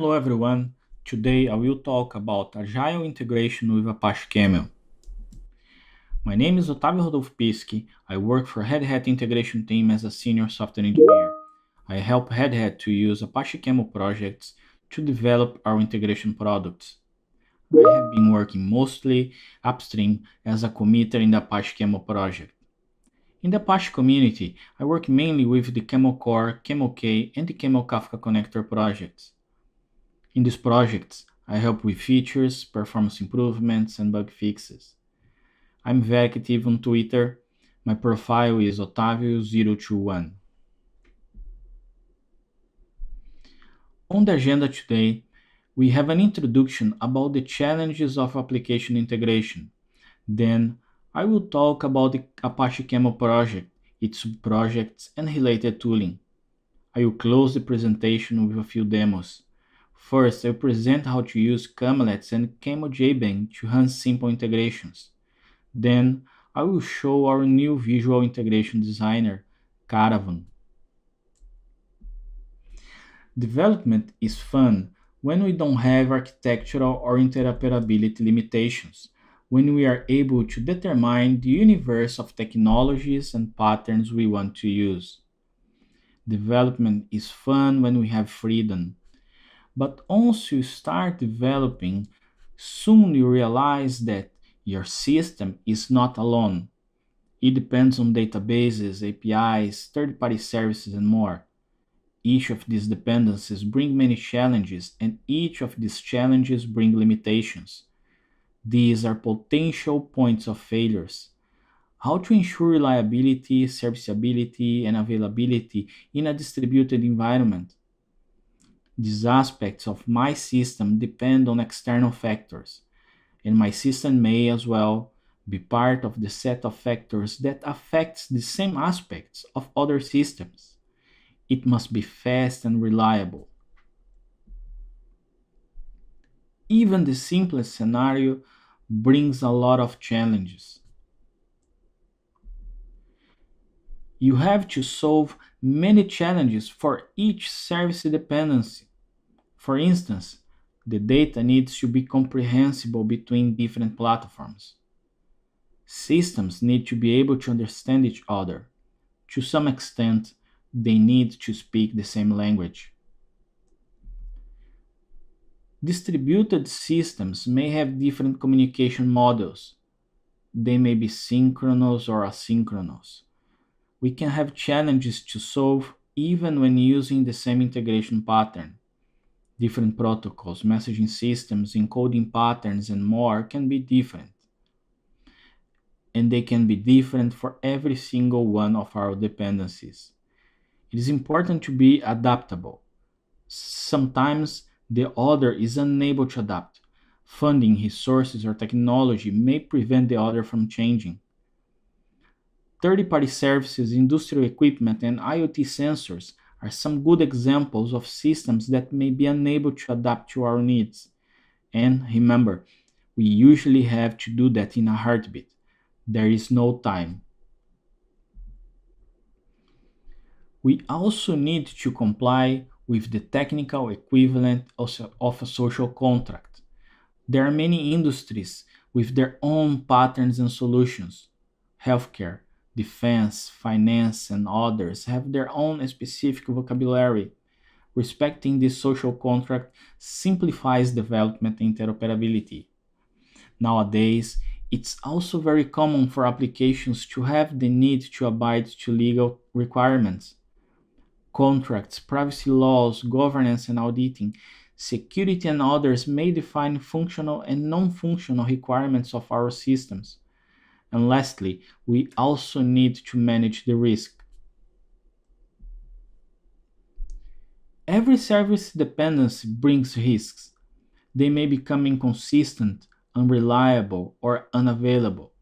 Hello everyone, today I will talk about Agile integration with Apache Camel. My name is Otávio Rodolfo Piski, I work for Red Hat integration team as a senior software engineer. I help Red Hat to use Apache Camel projects to develop our integration products. I have been working mostly upstream as a committer in the Apache Camel project. In the Apache community, I work mainly with the Camel Core, Camel K, and the Camel Kafka Connector projects. In these projects, I help with features, performance improvements, and bug fixes. I'm very active on Twitter. My profile is Otavio021. On the agenda today, we have an introduction about the challenges of application integration. Then, I will talk about the Apache Camel project, its projects, and related tooling. I will close the presentation with a few demos. First, I'll present how to use camlets and CamelJBang to run simple integrations. Then, I will show our new visual integration designer, Caravan. Development is fun when we don't have architectural or interoperability limitations, when we are able to determine the universe of technologies and patterns we want to use. Development is fun when we have freedom, but once you start developing, soon you realize that your system is not alone. It depends on databases, APIs, third party services, and more. Each of these dependencies bring many challenges, and each of these challenges bring limitations. These are potential points of failures. How to ensure reliability, serviceability, and availability in a distributed environment? These aspects of my system depend on external factors, and my system may as well be part of the set of factors that affects the same aspects of other systems. It must be fast and reliable. Even the simplest scenario brings a lot of challenges. You have to solve many challenges for each service dependency. For instance, the data needs to be comprehensible between different platforms. Systems need to be able to understand each other. To some extent, they need to speak the same language. Distributed systems may have different communication models. They may be synchronous or asynchronous. We can have challenges to solve even when using the same integration pattern. Different protocols, messaging systems, encoding patterns, and more can be different. And they can be different for every single one of our dependencies. It is important to be adaptable. Sometimes the other is unable to adapt. Funding, resources, or technology may prevent the other from changing. Third party services, industrial equipment, and IoT sensors are some good examples of systems that may be unable to adapt to our needs. And remember, we usually have to do that in a heartbeat. There is no time. We also need to comply with the technical equivalent of a social contract. There are many industries with their own patterns and solutions. Healthcare, defense, finance, and others have their own specific vocabulary. Respecting this social contract simplifies development interoperability. Nowadays, it's also very common for applications to have the need to abide to legal requirements. Contracts, privacy laws, governance and auditing, security and others may define functional and non-functional requirements of our systems. And lastly, we also need to manage the risk. Every service dependency brings risks. They may become inconsistent, unreliable, or unavailable.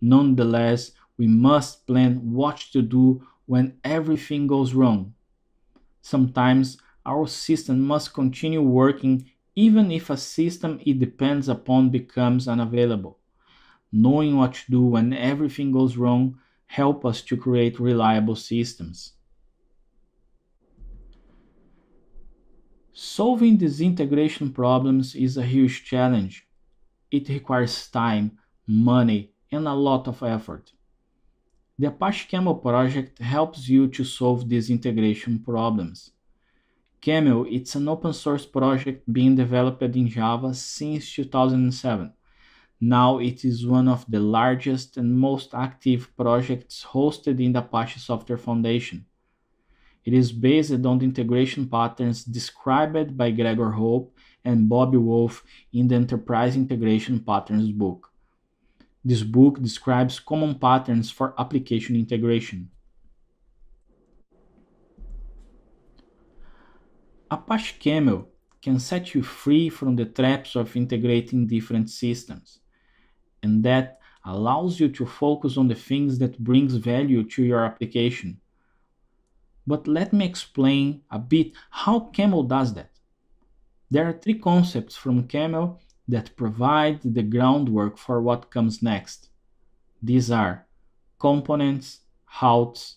Nonetheless, we must plan what to do when everything goes wrong. Sometimes our system must continue working even if a system it depends upon becomes unavailable knowing what to do when everything goes wrong help us to create reliable systems. Solving these integration problems is a huge challenge. It requires time, money, and a lot of effort. The Apache Camel project helps you to solve these integration problems. Camel, it's an open source project being developed in Java since 2007. Now it is one of the largest and most active projects hosted in the Apache Software Foundation. It is based on the integration patterns described by Gregor Hope and Bobby Wolf in the Enterprise Integration Patterns book. This book describes common patterns for application integration. Apache Camel can set you free from the traps of integrating different systems and that allows you to focus on the things that brings value to your application. But let me explain a bit how Camel does that. There are three concepts from Camel that provide the groundwork for what comes next. These are components, routes,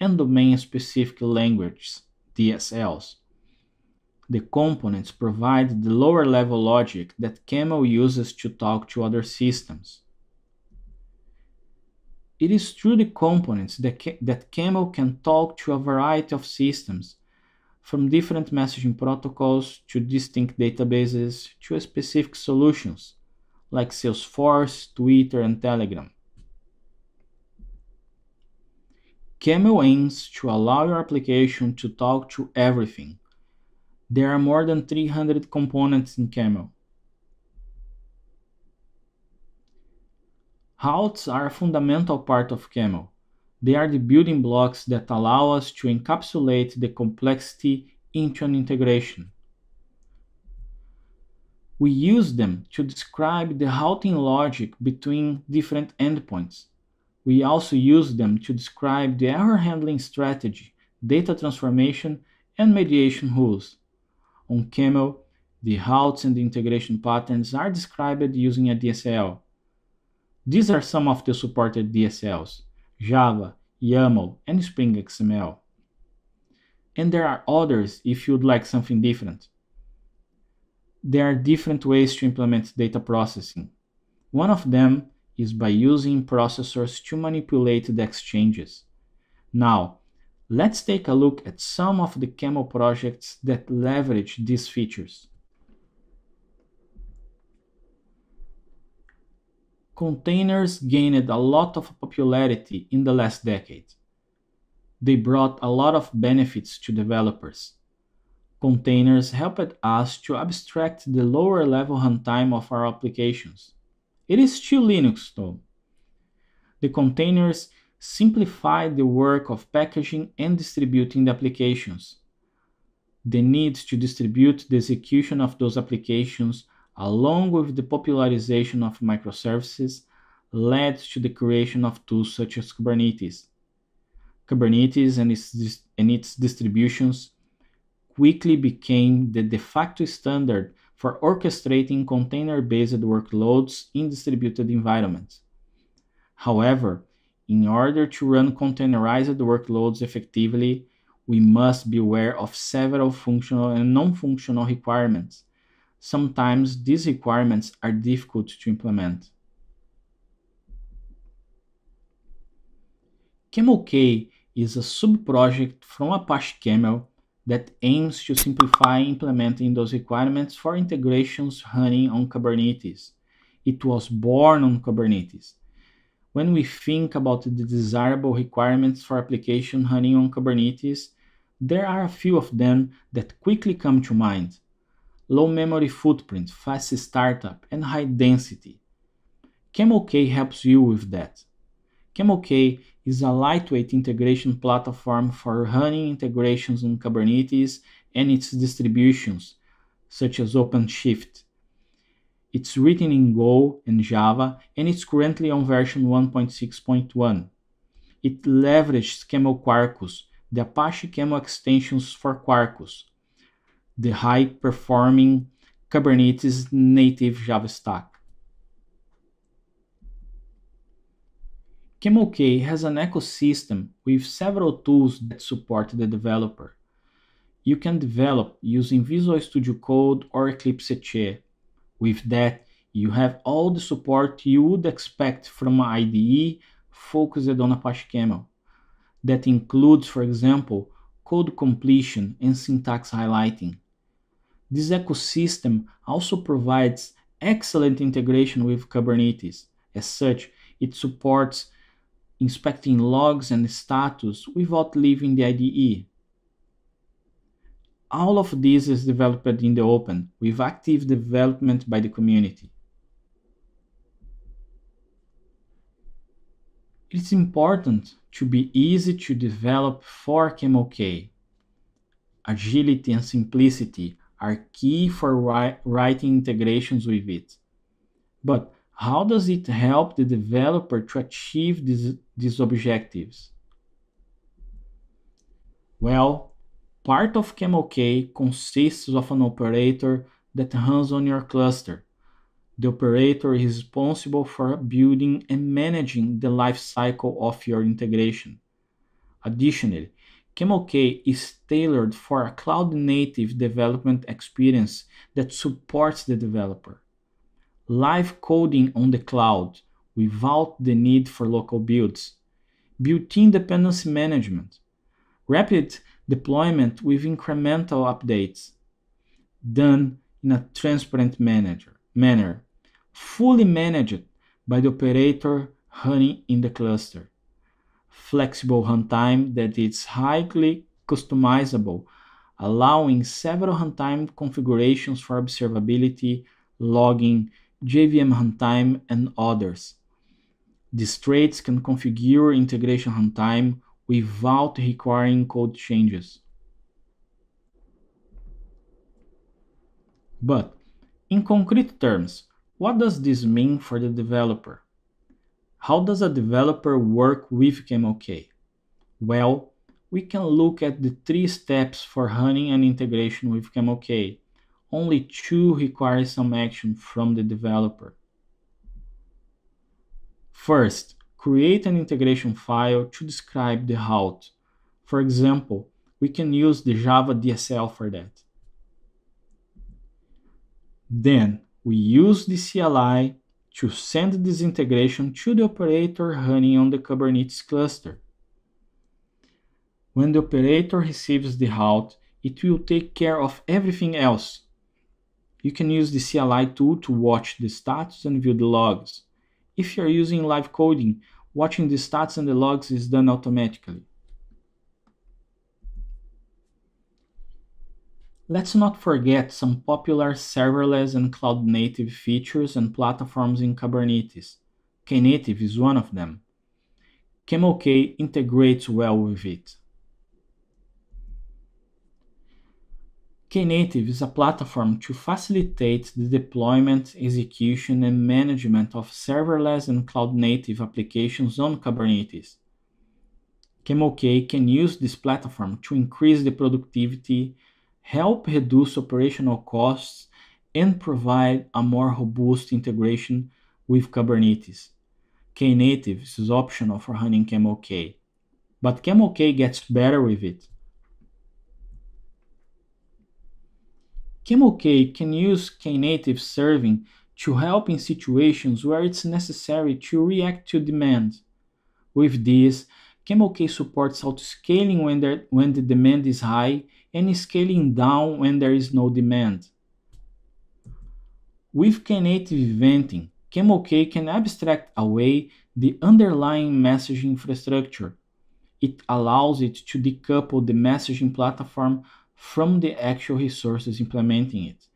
and domain-specific languages, DSLs. The components provide the lower level logic that Camel uses to talk to other systems. It is through the components that, that Camel can talk to a variety of systems, from different messaging protocols to distinct databases to specific solutions like Salesforce, Twitter, and Telegram. Camel aims to allow your application to talk to everything, there are more than 300 components in Camel. Routes are a fundamental part of Camel. They are the building blocks that allow us to encapsulate the complexity into an integration. We use them to describe the routing logic between different endpoints. We also use them to describe the error handling strategy, data transformation, and mediation rules on um CAMEL, the routes and the integration patterns are described using a DSL. These are some of the supported DSLs, Java, YAML, and Spring XML. And there are others if you'd like something different. There are different ways to implement data processing. One of them is by using processors to manipulate the exchanges. Now, Let's take a look at some of the Camel projects that leverage these features. Containers gained a lot of popularity in the last decade. They brought a lot of benefits to developers. Containers helped us to abstract the lower level runtime of our applications. It is still Linux though. The containers simplify the work of packaging and distributing the applications. The need to distribute the execution of those applications along with the popularization of microservices led to the creation of tools such as Kubernetes. Kubernetes and its, and its distributions quickly became the de facto standard for orchestrating container based workloads in distributed environments. However, in order to run containerized workloads effectively, we must be aware of several functional and non-functional requirements. Sometimes these requirements are difficult to implement. CamelK is a sub-project from Apache Camel that aims to simplify implementing those requirements for integrations running on Kubernetes. It was born on Kubernetes when we think about the desirable requirements for application running on Kubernetes, there are a few of them that quickly come to mind. Low memory footprint, fast startup, and high density. CamelK helps you with that. CamelK is a lightweight integration platform for running integrations on Kubernetes and its distributions, such as OpenShift. It's written in Go and Java, and it's currently on version 1.6.1. It leverages Camel Quarkus, the Apache Camel extensions for Quarkus, the high performing Kubernetes native Java stack. CamelK has an ecosystem with several tools that support the developer. You can develop using Visual Studio Code or Eclipse Che, with that, you have all the support you would expect from an IDE focused on Apache Camel. That includes, for example, code completion and syntax highlighting. This ecosystem also provides excellent integration with Kubernetes. As such, it supports inspecting logs and status without leaving the IDE all of this is developed in the open with active development by the community. It's important to be easy to develop for ChemOK. Agility and simplicity are key for ri writing integrations with it. But how does it help the developer to achieve these, these objectives? Well, part of CamelK consists of an operator that runs on your cluster. The operator is responsible for building and managing the lifecycle of your integration. Additionally, CamelK is tailored for a cloud-native development experience that supports the developer. Live coding on the cloud without the need for local builds. Built-in dependency management. Rapid deployment with incremental updates done in a transparent manager, manner, fully managed by the operator running in the cluster. Flexible runtime that is highly customizable, allowing several runtime configurations for observability, logging, JVM runtime, and others. These traits can configure integration runtime, without requiring code changes. But in concrete terms, what does this mean for the developer? How does a developer work with CamelK? Well, we can look at the three steps for running an integration with CamelK. Only two require some action from the developer. First, create an integration file to describe the route. For example, we can use the Java DSL for that. Then we use the CLI to send this integration to the operator running on the Kubernetes cluster. When the operator receives the route, it will take care of everything else. You can use the CLI tool to watch the status and view the logs. If you're using live coding, watching the stats and the logs is done automatically. Let's not forget some popular serverless and cloud-native features and platforms in Kubernetes. Knative is one of them. ChemOK integrates well with it. Knative is a platform to facilitate the deployment, execution, and management of serverless and cloud-native applications on Kubernetes. ChemoK can use this platform to increase the productivity, help reduce operational costs, and provide a more robust integration with Kubernetes. Knative is optional for running ChemoK, but ChemoK gets better with it. ChemoK can use Knative serving to help in situations where it's necessary to react to demand. With this, ChemoK supports autoscaling when, there, when the demand is high and scaling down when there is no demand. With Knative eventing, ChemoK can abstract away the underlying messaging infrastructure. It allows it to decouple the messaging platform from the actual resources implementing it.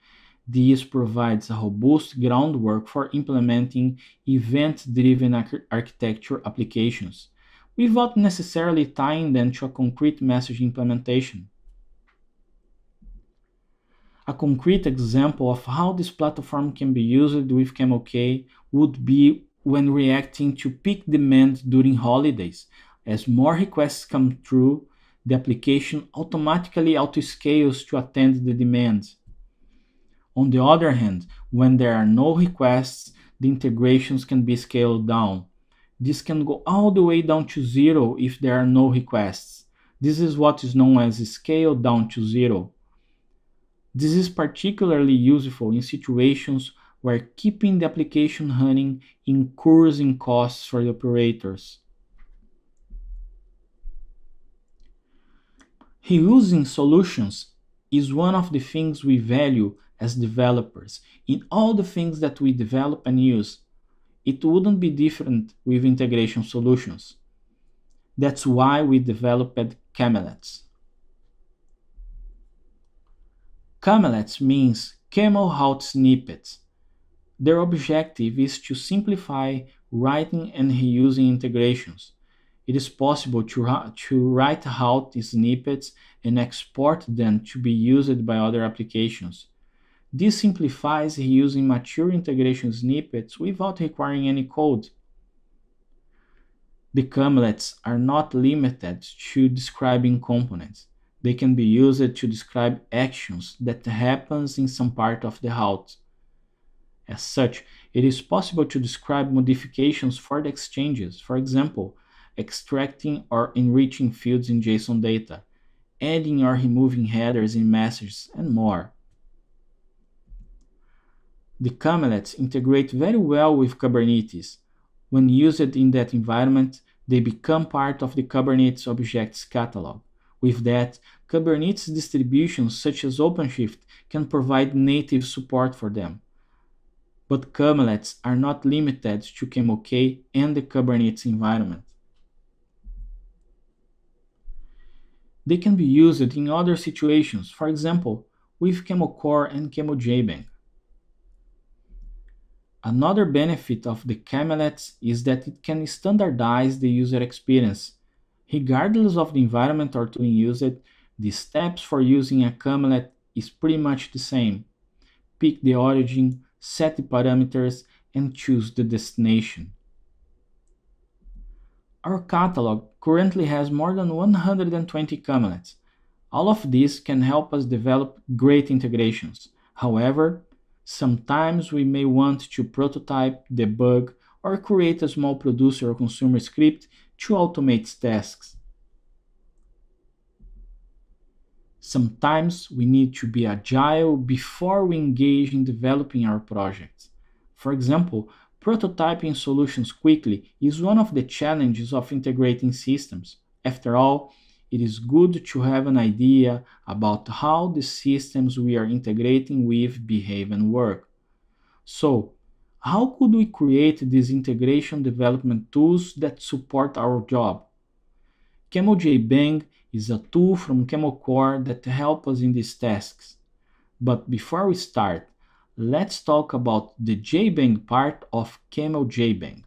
This provides a robust groundwork for implementing event-driven architecture applications without necessarily tying them to a concrete message implementation. A concrete example of how this platform can be used with CamelK would be when reacting to peak demand during holidays. As more requests come through, the application automatically auto-scales to attend the demand. On the other hand, when there are no requests, the integrations can be scaled down. This can go all the way down to zero if there are no requests. This is what is known as scale down to zero. This is particularly useful in situations where keeping the application running incurs in costs for the operators. Reusing solutions is one of the things we value as developers. In all the things that we develop and use, it wouldn't be different with integration solutions. That's why we developed Camelets. Camelets means camel halt snippets. Their objective is to simplify writing and reusing integrations it is possible to, to write out snippets and export them to be used by other applications. This simplifies using mature integration snippets without requiring any code. The camlets are not limited to describing components. They can be used to describe actions that happens in some part of the route. As such, it is possible to describe modifications for the exchanges. For example, extracting or enriching fields in JSON data, adding or removing headers in messages, and more. The camelets integrate very well with Kubernetes. When used in that environment, they become part of the Kubernetes objects catalog. With that, Kubernetes distributions such as OpenShift can provide native support for them. But camelets are not limited to ChemOK and the Kubernetes environment. They can be used in other situations, for example, with ChemoCore and ChemoJBank. Another benefit of the Camelets is that it can standardize the user experience. Regardless of the environment or tooling used, the steps for using a Camelet is pretty much the same. Pick the origin, set the parameters, and choose the destination. Our catalog currently has more than 120 components. All of these can help us develop great integrations. However, sometimes we may want to prototype, debug, or create a small producer or consumer script to automate tasks. Sometimes we need to be agile before we engage in developing our projects. For example, Prototyping solutions quickly is one of the challenges of integrating systems. After all, it is good to have an idea about how the systems we are integrating with behave and work. So, how could we create these integration development tools that support our job? ChemoJ Bang is a tool from ChemoCore that help us in these tasks. But before we start, let's talk about the JBang part of Camel JBang.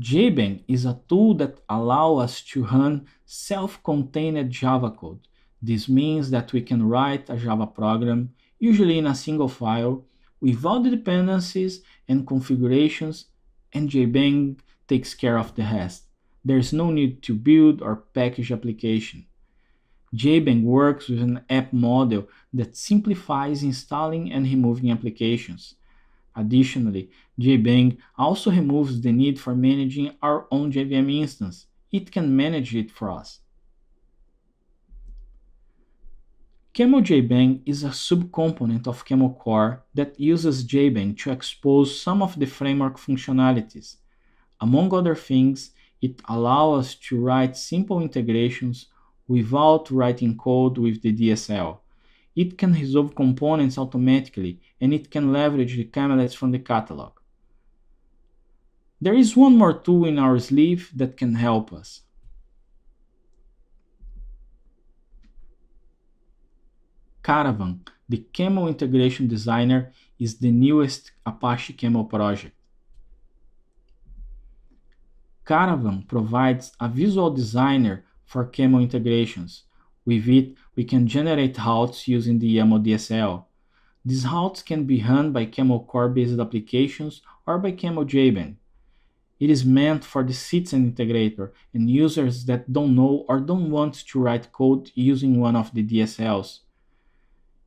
JBang is a tool that allows us to run self-contained Java code. This means that we can write a Java program, usually in a single file, without the dependencies and configurations, and JBang takes care of the rest. There's no need to build or package application. JBang works with an app model that simplifies installing and removing applications. Additionally, JBang also removes the need for managing our own JVM instance. It can manage it for us. Camel JBang is a subcomponent of Camel Core that uses JBang to expose some of the framework functionalities. Among other things, it allows us to write simple integrations without writing code with the DSL. It can resolve components automatically and it can leverage the camelets from the catalog. There is one more tool in our sleeve that can help us. Caravan, the Camel Integration Designer, is the newest Apache Camel project. Caravan provides a visual designer for Camel integrations. With it, we can generate routes using the YAML DSL. These routes can be run by Camel Core-based applications or by Camel JBound. It is meant for the citizen integrator and users that don't know or don't want to write code using one of the DSLs.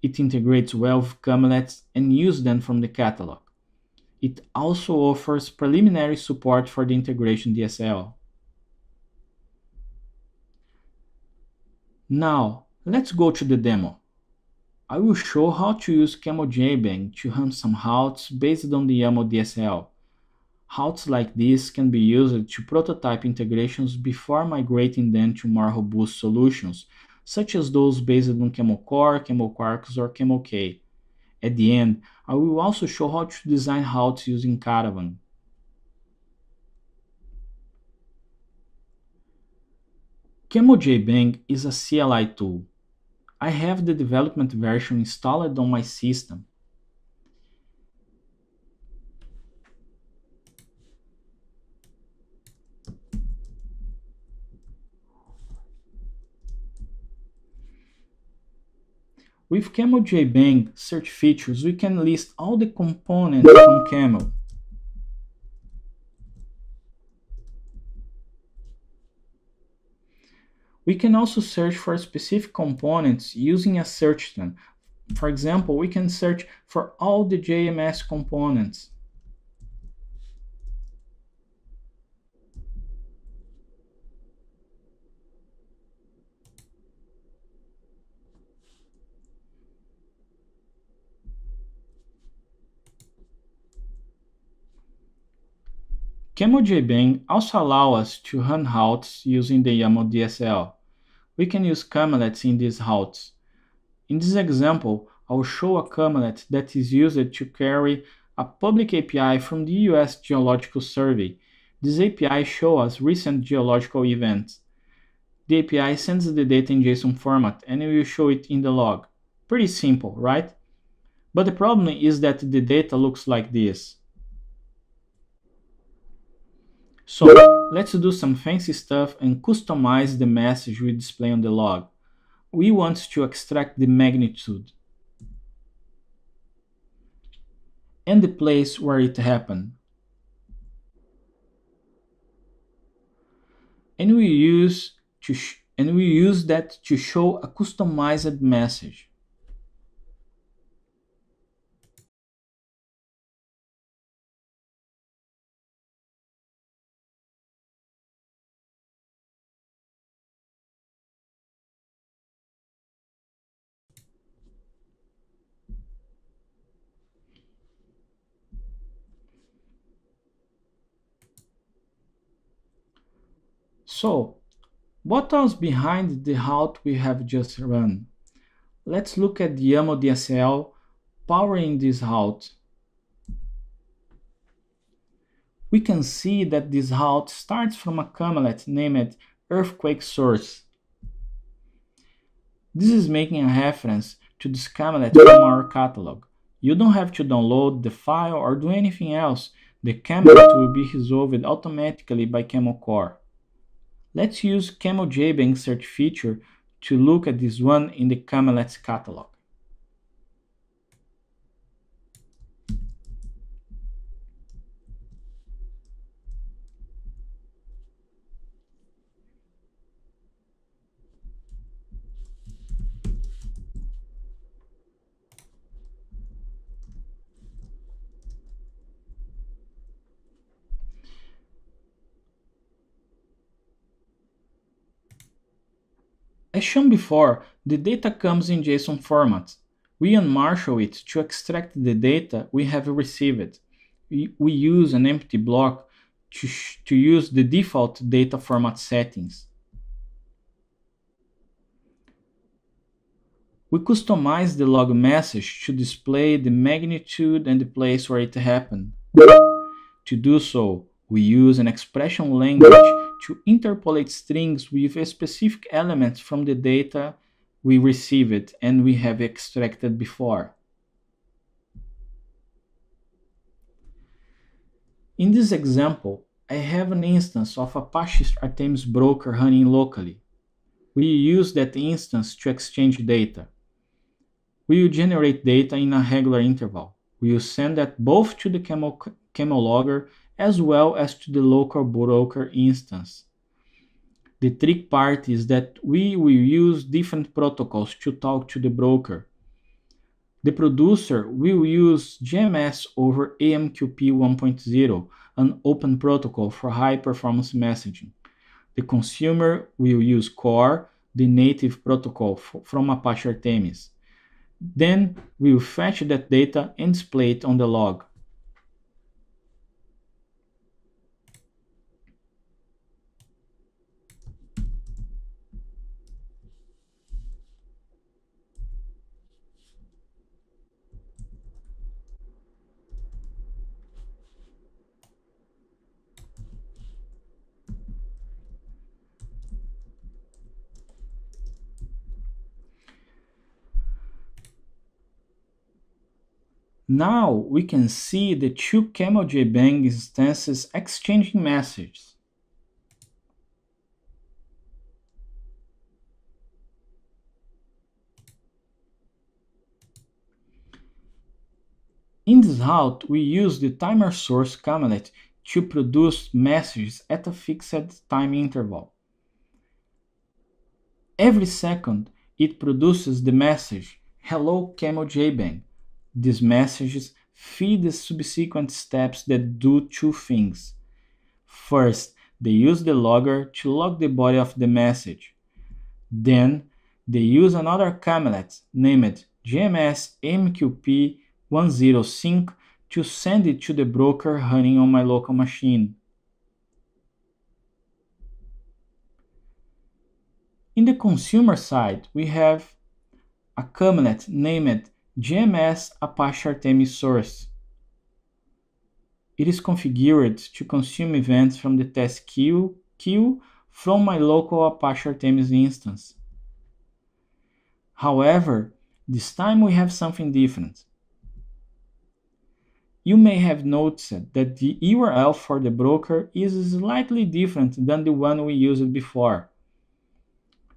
It integrates well with camlets and use them from the catalog. It also offers preliminary support for the integration DSL. Now, let's go to the demo. I will show how to use Camel JBang to hunt some routes based on the YAML DSL. Routes like this can be used to prototype integrations before migrating them to more robust solutions, such as those based on Camel Core, Camel Quarks, or Camel K. At the end, I will also show how to design routes using Caravan. Jbang is a CLI tool. I have the development version installed on my system. With Jbang search features, we can list all the components from Camel. We can also search for specific components using a search term. For example, we can search for all the JMS components. CamelJBean also allows us to run routes using the YAML DSL. We can use camelets in these routes. In this example, I will show a camelet that is used to carry a public API from the US Geological Survey. This API shows us recent geological events. The API sends the data in JSON format and we will show it in the log. Pretty simple, right? But the problem is that the data looks like this. So let's do some fancy stuff and customize the message we display on the log. We want to extract the magnitude and the place where it happened. And we use to and we use that to show a customized message. So what was behind the route we have just run? Let's look at the YAML DSL powering this route. We can see that this route starts from a camelot named earthquake source. This is making a reference to this camelot from our catalog. You don't have to download the file or do anything else. The camelot will be resolved automatically by CamelCore. Core. Let's use CamelJBang search feature to look at this one in the Camelets catalog. As shown before, the data comes in JSON format. We unmarshal it to extract the data we have received. We use an empty block to, to use the default data format settings. We customize the log message to display the magnitude and the place where it happened. To do so, we use an expression language to interpolate strings with a specific elements from the data we received and we have extracted before. In this example, I have an instance of Apache Artemis broker running locally. We use that instance to exchange data. We will generate data in a regular interval. We will send that both to the camel, camel logger as well as to the local broker instance. The trick part is that we will use different protocols to talk to the broker. The producer will use GMS over AMQP 1.0, an open protocol for high performance messaging. The consumer will use Core, the native protocol from Apache Artemis. Then we will fetch that data and display it on the log. Now we can see the two camel JBang instances exchanging messages. In this route, we use the timer source commandlet to produce messages at a fixed time interval. Every second, it produces the message Hello Camel JBang these messages feed the subsequent steps that do two things. First, they use the logger to log the body of the message. Then, they use another camelot named GMS MQP 105 to send it to the broker running on my local machine. In the consumer side, we have a camelot named GMS Apache Artemis source. It is configured to consume events from the test queue, queue from my local Apache Artemis instance. However, this time we have something different. You may have noticed that the URL for the broker is slightly different than the one we used before.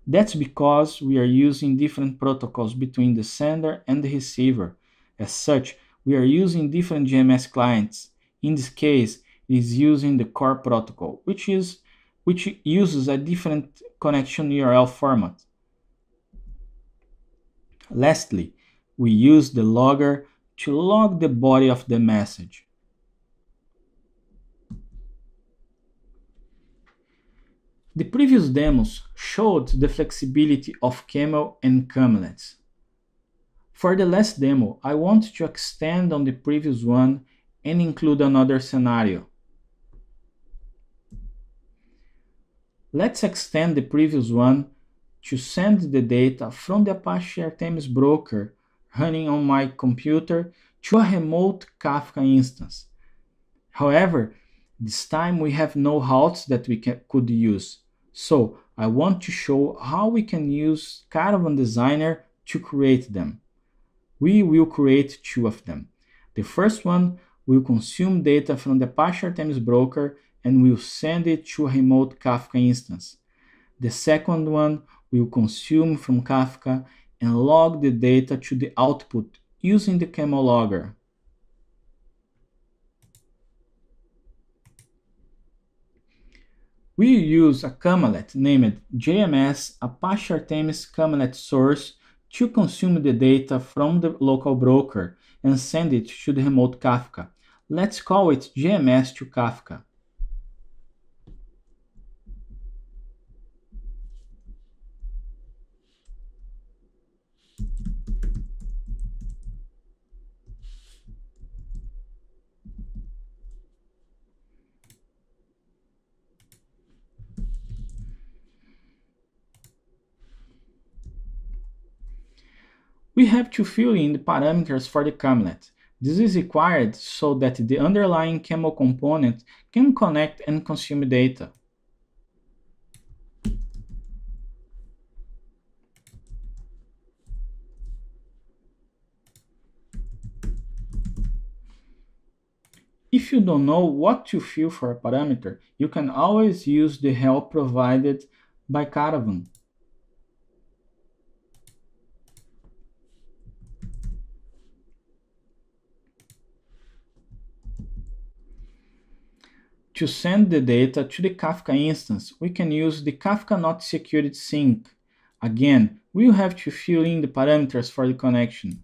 That's because we are using different protocols between the sender and the receiver. As such, we are using different GMS clients. In this case, it is using the core protocol, which is which uses a different connection URL format. Lastly, we use the logger to log the body of the message. The previous demos showed the flexibility of camel and Camelot. For the last demo, I want to extend on the previous one and include another scenario. Let's extend the previous one to send the data from the Apache Artemis broker running on my computer to a remote Kafka instance. However, this time we have no halts that we can, could use. So I want to show how we can use Caravan Designer to create them. We will create two of them. The first one will consume data from the Apache Artemis broker and will send it to a remote Kafka instance. The second one will consume from Kafka and log the data to the output using the Camel logger. we use a camelot named JMS Apache Artemis Camelot Source to consume the data from the local broker and send it to the remote Kafka. Let's call it JMS to Kafka. We have to fill in the parameters for the camlet. This is required so that the underlying camel component can connect and consume data. If you don't know what to fill for a parameter, you can always use the help provided by Caravan. To send the data to the Kafka instance, we can use the Kafka not secured sync. Again, we'll have to fill in the parameters for the connection.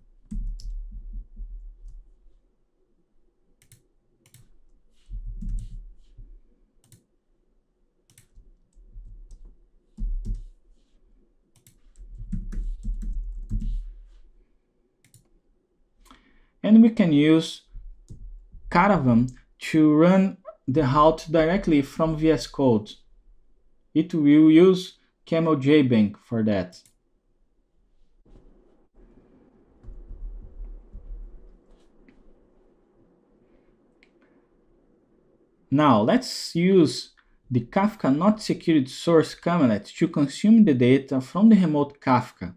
And we can use Caravan to run the route directly from VS Code. It will use Camel JBank for that. Now let's use the Kafka not secured source Camelot to consume the data from the remote Kafka.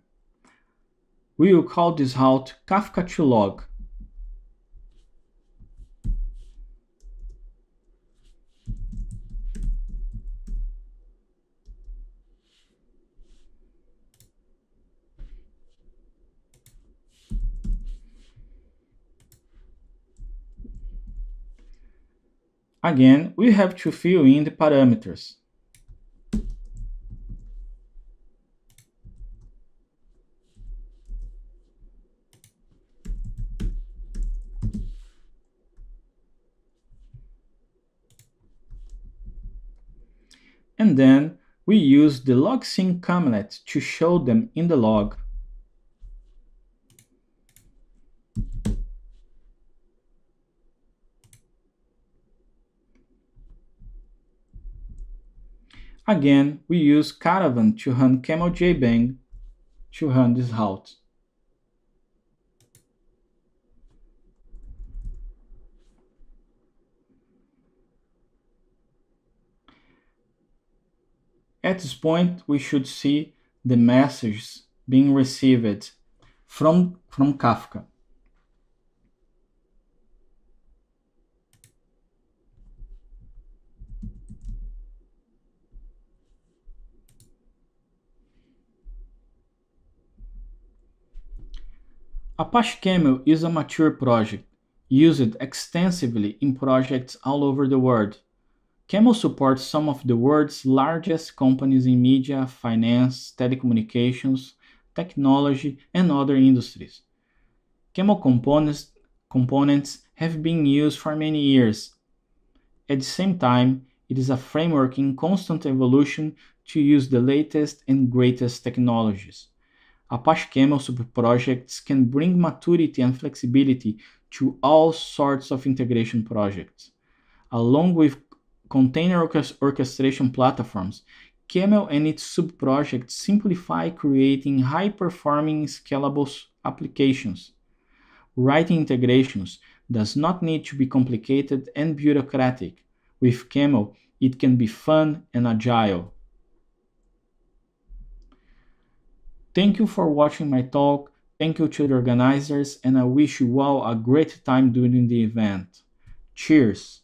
We will call this route Kafka to log. Again, we have to fill in the parameters. And then we use the log sync command to show them in the log Again, we use caravan to run camel jbang to run this route. At this point, we should see the messages being received from, from Kafka. Apache Camel is a mature project, used extensively in projects all over the world. Camel supports some of the world's largest companies in media, finance, telecommunications, technology, and other industries. Camel components, components have been used for many years. At the same time, it is a framework in constant evolution to use the latest and greatest technologies. Apache Camel subprojects can bring maturity and flexibility to all sorts of integration projects. Along with container orchestration platforms, Camel and its subprojects simplify creating high-performing scalable applications. Writing integrations does not need to be complicated and bureaucratic. With Camel, it can be fun and agile. Thank you for watching my talk. Thank you to the organizers and I wish you all a great time during the event. Cheers!